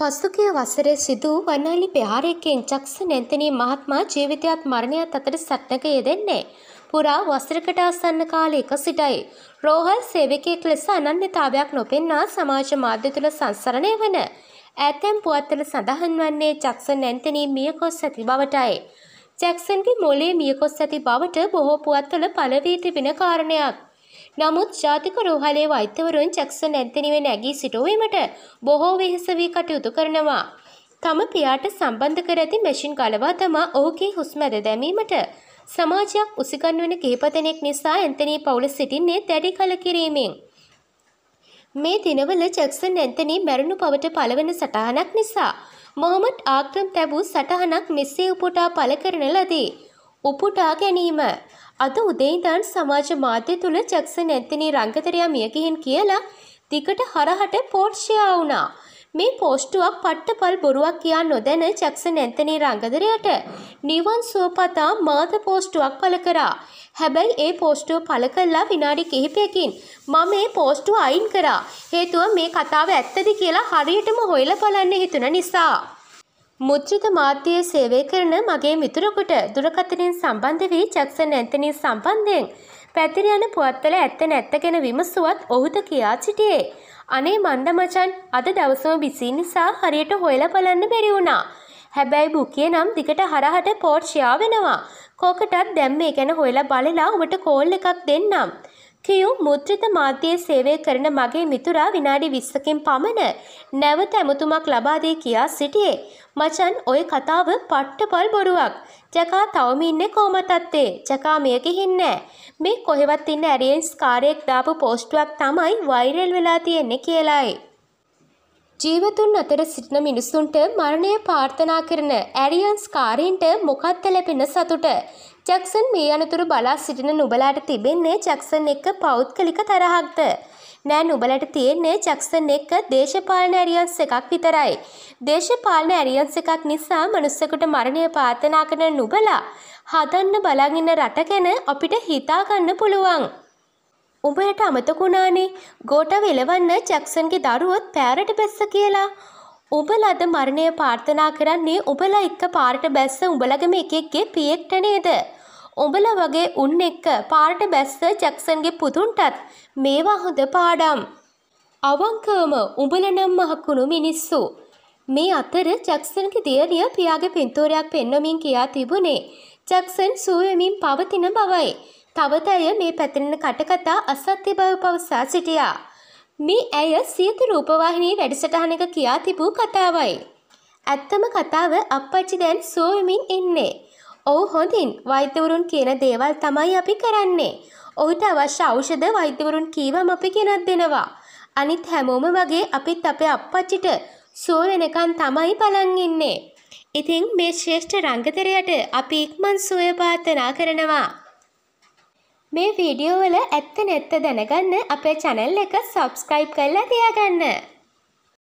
පසුගිය වසරේ සිදු වූ වනාලි ප්‍රහාරයකින් ජැක්සන් ඇන්තනී මහත්මයා ජීවිතයත් මරණයත් අතර සටනක යෙදෙන්නේ. පුරා වසරකට ආසන්න කාලයක සිටයි. රෝහල් සේවකයෙක් ලෙස අනන්‍යතාවයක් නොපෙන්නා සමාජ මාධ්‍ය තුළ සංසරණය වන ඇතැම් පුවත්වල සඳහන් වන්නේ ජැක්සන් ඇන්තනී මියකොස් ඇති බවටයි. ජැක්සන්ගේ මොලේ මියකොස් ඇති බවට බොහෝ පුවත්වල පළවී තිබෙන කාරණයක්. නමුත් ජාතික රෝහලේ වෛද්‍යවරුන් ජැක්සන් ඇන්තනිව නැගී සිටුවීමට බොහෝ වෙහෙස වී කටයුතු කරනවා. තම පියාට සම්බන්ධ කර ඇති මැෂින් ගලවා තමා ඔහුගේ හුස්ම ඇද දැමීමට සමාජයක් උසිගන්වන කීපදෙනෙක් නිසා ඇන්තනී පවුල සිටින්නේ දැඩි කලකිරීමෙන්. මේ දිනවල ජැක්සන් ඇන්තනි මැරුණු පවට පළවෙන සටහනක් නිසා මොහොමඩ් ආක්‍රම් තැබූ සටහනක් මෙසේ උපුටා පළ කරන ලදී. උපුටා ගැනීම අද උදේ ඉඳන් සමාජ මාධ්‍ය තුල ජැක්සන් ඇන්තනි රංගතරයා මියගිහින් කියලා දිකට හරහට පෝර්ෂයා වුණා. මේ පෝස්ටුවක් පට්ටපල් බොරුවක් කියා නොදැන ජැක්සන් ඇන්තනි රංගදරයට නිවන් සුවපතා මාත පෝස්ටුවක් පළ කරා. හැබැයි ඒ පෝස්ටුව පළ කළා විනාඩි කිහිපයකින් මම මේ පෝස්ටුව අයින් කරා. හේතුව මේ කතාව ඇත්තද කියලා හරියටම හොයලා බලන්න හිතුන නිසා. මුද්‍රිත මාධ්‍යයේ සේවය කරන මගේ මිතුරකුට දුරකථනයෙන් සම්බන්ධ වී ජැක්සන් ඇන්තනී සම්බන්ධයෙන් පැතිර යන පුවත්තල ඇත්ත නැත්ත ගැන විමසුවත් ඔහුද කියා සිටියේ. අනේ මන්ද මචන් අද දවසම බිසි නිසා හරියට හොයලා බලන්න බැරි වුණා. හැබැයි බුකිය නම් දිගට හරහට පෝර්ෂයා වෙනවා. කෝකටත් දැම් මේ ගැන හොයලා බලලා ඔබට කෝල් එකක් දෙන්නම්. කියු මුද්‍රිත මාධ්‍යයේ සේවය කරන මගේ මිතුරා විනාඩි 20කින් පමණ නැවත ඇමතුමක් ලබා දෙයි කියා සිටියේ. මචන් ওই කතාව පට්ටපල් බොරුවක්. ජකා තවම ඉන්නේ කොහම තත්තේ? ජකා මිය ගිහින් නෑ. මේ කොහෙවත් ඉන්න ඇරියන්ස් කාර්යයක් දාපු පෝස්ටුවක් තමයි වෛරල් වෙලා තියෙන්නේ කියලායි. ජීවතුන් අතර සිටින මිනිසුන්ට මරණය ප්‍රාර්ථනා කරන ඇරියන්ස් කාරීන්ට මොකක්ද ලැබෙන සතුට? ජැක්සන් මේ අනතුරු බලා සිටින නුබලාට තිබෙන්නේ ජැක්සන් එක්ක පෞද්ගලික තරහක්ද. නෑ නුබලට තියෙන්නේ ජැක්සන් එක්ක දේශපාලන ඇරියන්ස් එකක් විතරයි. දේශපාලන ඇරියන්ස් එකක් නිසා මනුස්සකට මරණය පාතනා කරන නුබලා හදන්න බලගින්න රට ගැන අපිට හිතාගන්න පුළුවන්. උඹයට අමතකුණානේ ගෝට වෙලවන්න ජැක්සන්ගේ දරුවොත් පෑරට බැස්ස කියලා. උඹලද මරණය පාර්ථනා කරන්නේ උඹලා එක්ක පාරට බැස්ස උඹලගම එකෙක්ගේ පියෙක්ට නේද. ඔබල වගේ උන් එක්ක පාරට බැස්ස ජැක්සන්ගේ පුතුන්ටත් මේවා හොඳ පාඩම්. අවංකවම උඹලනම් මහකුණු මිනිස්සු. මේ අතර ජැක්සන්ගේ දියණිය පියාගේ පින්තූරයක් පෙන්වමින් කියා තිබුණේ ජැක්සන් සුවයමින් පවතින බවයි. තවත ඇය මේ පැතිරෙන කටකතා අසත්‍ය බව පවසා සිටියා. මේ ඇය සියත රූපවාහිනී වැඩසටහනක කියා තිබූ කතාවයි. ඇත්තම කතාව අපච්චි දැන් සෝයමින් ඉන්නේ. ඔහු හොඳින් වෛද්‍යවරුන් කියන දේවල් තමයි අපි කරන්නේ. ඔහුට අවශ්‍ය ඖෂධ වෛද්‍යවරුන් කීවම අපි ගෙනත් දෙනවා. අනිත් හැමෝම වගේ අපිත් අපේ අප්පච්චිට සුව වෙනකන් තමයි බලන් ඉන්නේ. ඉතින් මේ ශ්‍රේෂ්ඨ රංගතරයට අපි ඉක්මන් සුවය පාර්ථනා කරනවා. මේ වීඩියෝ වල ඇත්ත නැත්ත දැනගන්න අපේ channel එක subscribe කරලා තියාගන්න.